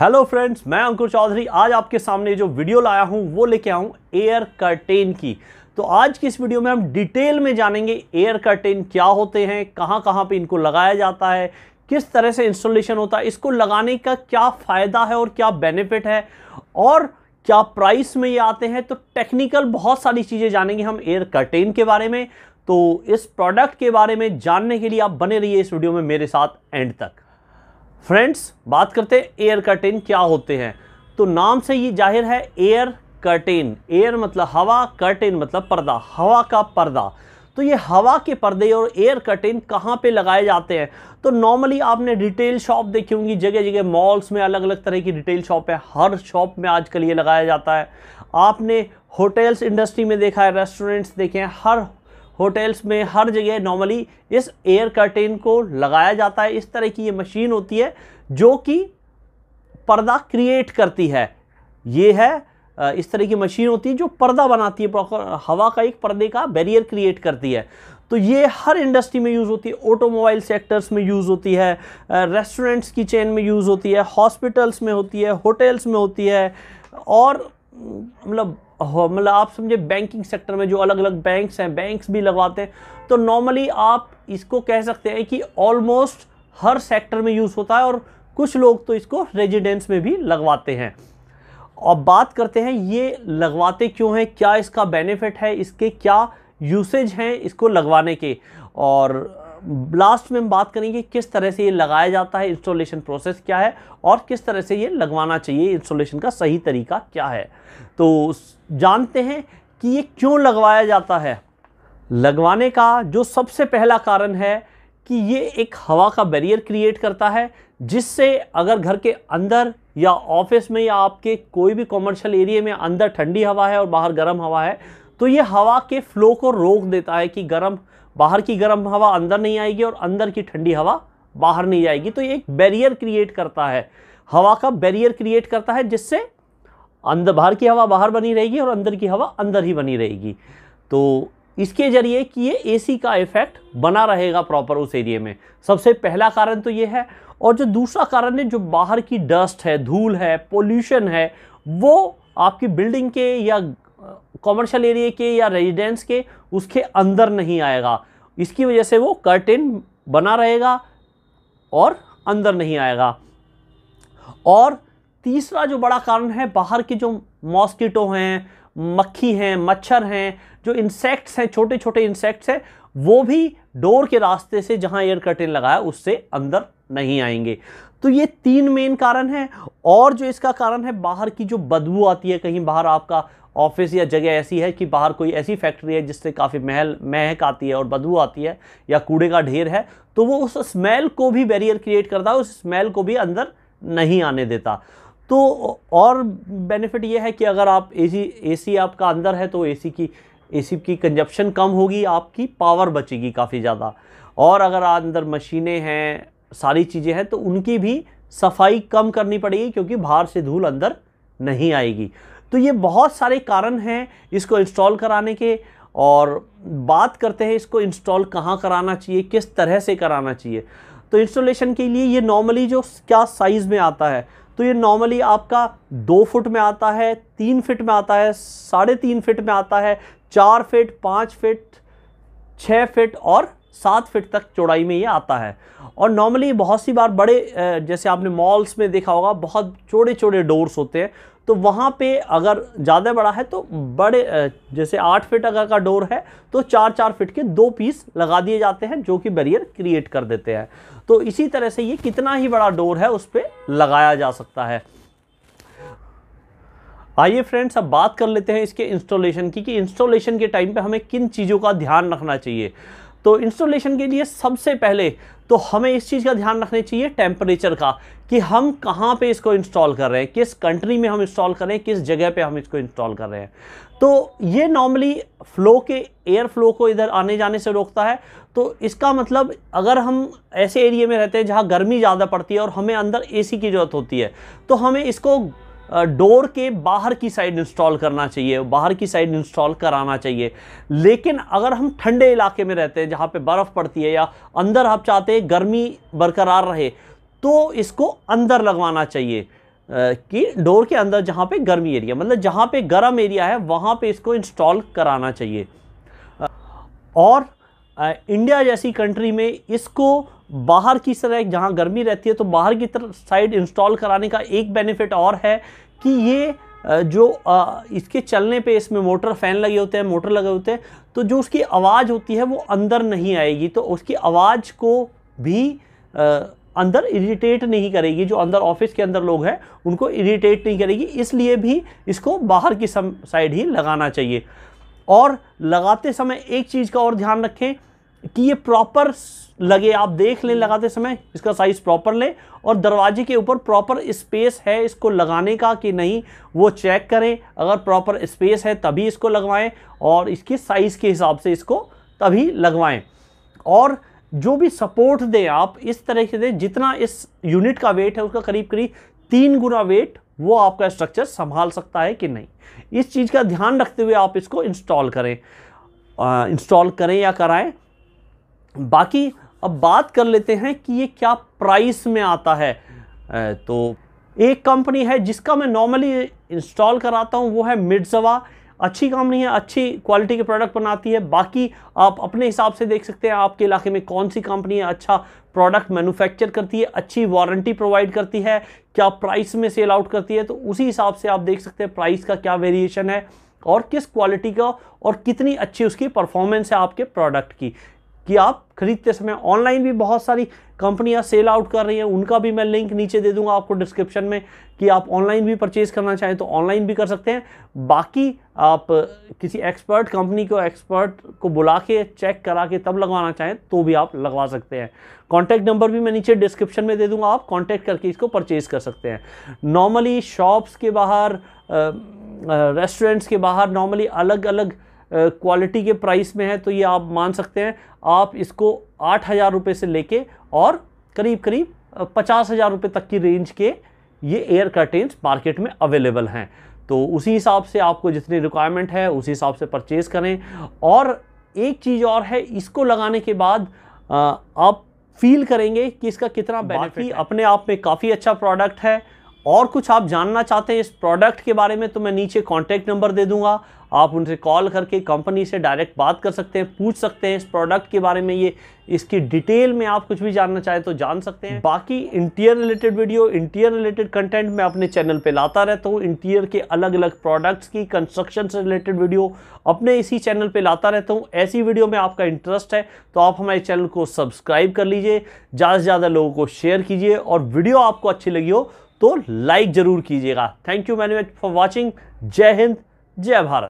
hello friends मैं अंकुर चौधरी आज आपके सामने जो वीडियो लाया हूँ वो लेके आऊँ एयर कर्टेन की तो आज की इस वीडियो में हम डिटेल में जानेंगे एयर कर्टेन क्या होते हैं कहाँ कहाँ पे इनको लगाया जाता है किस तरह से इंस्टॉलेशन होता है इसको लगाने का क्या फ़ायदा है और क्या बेनिफिट है और क्या प्राइस में ये आते हैं तो टेक्निकल बहुत सारी चीज़ें जानेंगे हम एयर कर्टेन के बारे में तो इस प्रोडक्ट के बारे में जानने के लिए आप बने रहिए इस वीडियो में मेरे साथ एंड तक फ्रेंड्स बात करते हैं एयर कर्टेन क्या होते हैं तो नाम से ये जाहिर है एयर कर्टेन एयर मतलब हवा कर्टेन मतलब पर्दा हवा का पर्दा तो ये हवा के पर्दे और एयर कर्टेन कहाँ पे लगाए जाते हैं तो नॉर्मली आपने रिटेल शॉप देखी होंगी जगह जगह मॉल्स में अलग अलग तरह की रिटेल शॉप है हर शॉप में आजकल ये लगाया जाता है आपने होटल्स इंडस्ट्री में देखा है रेस्टोरेंट्स देखे हैं हर होटल्स में हर जगह नॉर्मली इस एयर कर्टेन को लगाया जाता है इस तरह की ये मशीन होती है जो कि पर्दा क्रिएट करती है ये है इस तरह की मशीन होती है जो पर्दा बनाती है प्रॉपर हवा का एक पर्दे का बैरियर क्रिएट करती है तो ये हर इंडस्ट्री में यूज़ होती है ऑटोमोबाइल सेक्टर्स में यूज़ होती है रेस्टोरेंट्स की चेन में यूज़ होती है हॉस्पिटल्स में होती है होटल्स में होती है और मतलब मतलब आप समझे बैंकिंग सेक्टर में जो अलग अलग बैंक्स हैं बैंक्स भी लगवाते हैं तो नॉर्मली आप इसको कह सकते हैं कि ऑलमोस्ट हर सेक्टर में यूज़ होता है और कुछ लोग तो इसको रेजिडेंस में भी लगवाते हैं और बात करते हैं ये लगवाते क्यों हैं क्या इसका बेनिफिट है इसके क्या यूसेज हैं इसको लगवाने के और लास्ट में हम बात करेंगे किस तरह से ये लगाया जाता है इंस्टॉलेशन प्रोसेस क्या है और किस तरह से ये लगवाना चाहिए इंस्टॉलेशन का सही तरीका क्या है तो जानते हैं कि ये क्यों लगवाया जाता है लगवाने का जो सबसे पहला कारण है कि ये एक हवा का बैरियर क्रिएट करता है जिससे अगर घर के अंदर या ऑफिस में या आपके कोई भी कॉमर्शल एरिए में अंदर ठंडी हवा है और बाहर गर्म हवा है तो ये हवा के फ्लो को रोक देता है कि गर्म बाहर की गर्म हवा अंदर नहीं आएगी और अंदर की ठंडी हवा बाहर नहीं जाएगी तो ये एक बैरियर क्रिएट करता है हवा का बैरियर क्रिएट करता है जिससे अंदर बाहर की हवा बाहर बनी रहेगी और अंदर की हवा अंदर ही बनी रहेगी तो इसके ज़रिए कि ये एसी का इफ़ेक्ट बना रहेगा प्रॉपर उस एरिए में सबसे पहला कारण तो ये है और जो दूसरा कारण है जो बाहर की डस्ट है धूल है पोल्यूशन है वो आपकी बिल्डिंग के या कॉमर्शल एरिया के या रेजिडेंस के उसके अंदर नहीं आएगा इसकी वजह से वो कर्टेन बना रहेगा और अंदर नहीं आएगा और तीसरा जो बड़ा कारण है बाहर के जो मॉस्किटो हैं मक्खी हैं मच्छर हैं जो इंसेक्ट्स हैं छोटे छोटे इंसेक्ट्स हैं वो भी डोर के रास्ते से जहां एयर कर्टेन लगाया उससे अंदर नहीं आएंगे तो ये तीन मेन कारण हैं और जो इसका कारण है बाहर की जो बदबू आती है कहीं बाहर आपका ऑफिस या जगह ऐसी है कि बाहर कोई ऐसी फैक्ट्री है जिससे काफ़ी महल महक आती है और बदबू आती है या कूड़े का ढेर है तो वो उस स्मेल को भी बैरियर क्रिएट करता है उस स्मेल को भी अंदर नहीं आने देता तो और बेनिफिट ये है कि अगर आप एसी एसी आपका अंदर है तो एसी की एसी की कंजप्शन कम होगी आपकी पावर बचेगी काफ़ी ज़्यादा और अगर अंदर मशीनें हैं सारी चीज़ें हैं तो उनकी भी सफाई कम करनी पड़ेगी क्योंकि बाहर से धूल अंदर नहीं आएगी तो ये बहुत सारे कारण हैं इसको इंस्टॉल कराने के और बात करते हैं इसको इंस्टॉल कहाँ कराना चाहिए किस तरह से कराना चाहिए तो इंस्टॉलेशन के लिए ये नॉर्मली जो क्या साइज़ में आता है तो ये नॉर्मली आपका दो फुट में आता है तीन फिट में आता है साढ़े तीन फिट में आता है चार फिट पाँच फिट छः फिट और सात फिट तक चौड़ाई में ये आता है और नॉर्मली बहुत सी बार बड़े जैसे आपने मॉल्स में देखा होगा बहुत चौड़े चौड़े डोर्स होते हैं तो वहाँ पे अगर ज़्यादा बड़ा है तो बड़े जैसे आठ फिट अगर का डोर है तो चार चार फिट के दो पीस लगा दिए जाते हैं जो कि बैरियर क्रिएट कर देते हैं तो इसी तरह से ये कितना ही बड़ा डोर है उस पर लगाया जा सकता है आइए फ्रेंड्स अब बात कर लेते हैं इसके इंस्टॉलेशन की कि इंस्टॉलेशन के टाइम पे हमें किन चीज़ों का ध्यान रखना चाहिए तो इंस्टॉलेशन के लिए सबसे पहले तो हमें इस चीज़ का ध्यान रखना चाहिए टेम्परेचर का कि हम कहाँ पे इसको इंस्टॉल कर रहे हैं किस कंट्री में हम इंस्टॉल कर रहे हैं किस जगह पे हम इसको इंस्टॉल कर रहे हैं तो ये नॉर्मली फ़्लो के एयर फ्लो को इधर आने जाने से रोकता है तो इसका मतलब अगर हम ऐसे एरिए में रहते हैं जहाँ गर्मी ज़्यादा पड़ती है और हमें अंदर ए की ज़रूरत होती है तो हमें इसको डोर के बाहर की साइड इंस्टॉल करना चाहिए बाहर की साइड इंस्टॉल कराना चाहिए लेकिन अगर हम ठंडे इलाके में रहते हैं जहाँ पे बर्फ़ पड़ती है या अंदर आप चाहते हैं गर्मी बरकरार रहे तो इसको अंदर लगवाना चाहिए कि डोर के अंदर जहाँ पे गर्मी एरिया मतलब जहाँ पे गर्म एरिया है वहाँ पे इसको इंस्टॉल कराना चाहिए और इंडिया जैसी कंट्री में इसको बाहर की तरह जहाँ गर्मी रहती है तो बाहर की तरफ साइड इंस्टॉल कराने का एक बेनिफिट और है कि ये जो इसके चलने पे इसमें मोटर फैन लगे होते हैं मोटर लगे होते हैं तो जो उसकी आवाज़ होती है वो अंदर नहीं आएगी तो उसकी आवाज़ को भी अंदर इरिटेट नहीं करेगी जो अंदर ऑफिस के अंदर लोग हैं उनको इरिटेट नहीं करेगी इसलिए भी इसको बाहर की साइड ही लगाना चाहिए और लगाते समय एक चीज़ का और ध्यान रखें कि ये प्रॉपर लगे आप देख लें लगाते समय इसका साइज़ प्रॉपर लें और दरवाजे के ऊपर प्रॉपर स्पेस है इसको लगाने का कि नहीं वो चेक करें अगर प्रॉपर स्पेस है तभी इसको लगवाएं और इसके साइज़ के हिसाब से इसको तभी लगवाएं और जो भी सपोर्ट दें आप इस तरह से दें जितना इस यूनिट का वेट है उसका करीब करीब तीन गुना वेट वो आपका स्ट्रक्चर संभाल सकता है कि नहीं इस चीज़ का ध्यान रखते हुए आप इसको इंस्टॉल करें इंस्टॉल करें या कराएं बाकी अब बात कर लेते हैं कि ये क्या प्राइस में आता है तो एक कंपनी है जिसका मैं नॉर्मली इंस्टॉल कराता हूँ वो है मिर्ज़वा अच्छी कंपनी है अच्छी क्वालिटी के प्रोडक्ट बनाती है बाकी आप अपने हिसाब से देख सकते हैं आपके इलाके में कौन सी कंपनी है अच्छा प्रोडक्ट मैन्युफैक्चर करती है अच्छी वारंटी प्रोवाइड करती है क्या प्राइस में सेल आउट करती है तो उसी हिसाब से आप देख सकते हैं प्राइस का क्या वेरिएशन है और किस क्वालिटी का और कितनी अच्छी उसकी परफॉर्मेंस है आपके प्रोडक्ट की कि आप खरीदते समय ऑनलाइन भी बहुत सारी कंपनियां सेल आउट कर रही हैं उनका भी मैं लिंक नीचे दे दूंगा आपको डिस्क्रिप्शन में कि आप ऑनलाइन भी परचेज़ करना चाहें तो ऑनलाइन भी कर सकते हैं बाकी आप किसी एक्सपर्ट कंपनी को एक्सपर्ट को बुला के चेक करा के तब लगवाना चाहें तो भी आप लगवा सकते हैं कॉन्टैक्ट नंबर भी मैं नीचे डिस्क्रिप्शन में दे दूंगा आप कॉन्टैक्ट करके इसको परचेज़ कर सकते हैं नॉर्मली शॉप्स के बाहर रेस्टोरेंट्स के बाहर नॉर्मली अलग अलग क्वालिटी के प्राइस में है तो ये आप मान सकते हैं आप इसको आठ हज़ार रुपये से लेके और करीब करीब पचास हज़ार रुपये तक की रेंज के ये एयर कर्टेंस मार्केट में अवेलेबल हैं तो उसी हिसाब से आपको जितनी रिक्वायरमेंट है उसी हिसाब से परचेज़ करें और एक चीज़ और है इसको लगाने के बाद आप फील करेंगे कि इसका कितना बेनिफिट अपने आप में काफ़ी अच्छा प्रोडक्ट है और कुछ आप जानना चाहते हैं इस प्रोडक्ट के बारे में तो मैं नीचे कॉन्टैक्ट नंबर दे दूंगा आप उनसे कॉल करके कंपनी से डायरेक्ट बात कर सकते हैं पूछ सकते हैं इस प्रोडक्ट के बारे में ये इसकी डिटेल में आप कुछ भी जानना चाहें तो जान सकते हैं बाकी interior related video interior related content मैं अपने चैनल पे लाता रहता हूँ इंटीरियर के अलग अलग प्रोडक्ट्स की कंस्ट्रक्शन से रिलेटेड वीडियो अपने इसी चैनल पे लाता रहता हूँ ऐसी वीडियो में आपका इंटरेस्ट है तो आप हमारे चैनल को सब्सक्राइब कर लीजिए ज़्यादा से ज़्यादा लोगों को शेयर कीजिए और वीडियो आपको अच्छी लगी हो तो लाइक ज़रूर कीजिएगा thank you many for watching जय हिंद जय भारत